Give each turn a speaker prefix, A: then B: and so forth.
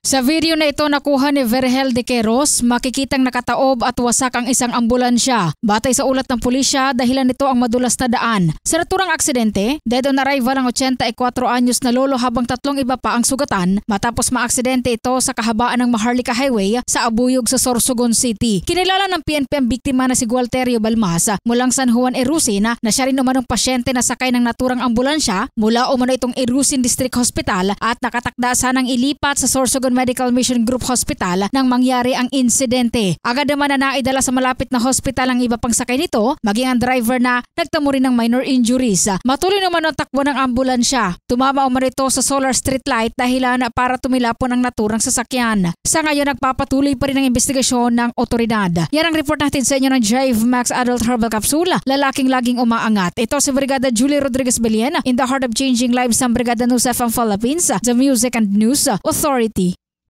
A: Sa video na ito nakuha ni Verhel de Queros, makikitang nakataob at wasak ang isang ambulansya. Batay sa ulat ng pulisya, dahilan nito ang madulas na daan. Sa naturang aksidente, dead on arrival ang 84 e anyos na lolo habang tatlong iba pa ang sugatan matapos maaksidente ito sa kahabaan ng Maharlika Highway sa Abuyog sa Sorsogon City. Kinilala ng PNP ang biktima na si Gualterio Balmas mulang San Juan Erusin na siya rin umanong pasyente na sakay ng naturang ambulansya mula umano itong Erusin District Hospital at nakatakda sanang ilipat sa Sorsogon Quezon Medical Mission Group Hospital nang mangyari ang insidente. Agad naman na naidala sa malapit na hospital ang iba pang sakay nito, maging ang driver na nagtamo rin ng minor injuries. Matuloy naman ang takbo ng ambulansya. Tumama umano ito sa solar street light dahilan para tumilapon ang naturang sasakyan. Sa ngayon nagpapatuloy pa rin ang investigasyon ng otoridad. Yan ang report natin sa inyo ng Jive Max Adult Herbal Capsule, lalaking laging umaangat. Ito si Brigada Julie Rodriguez Beliena in the heart of changing lives ng Brigada Nusa ang Philippines, the Music and News Authority.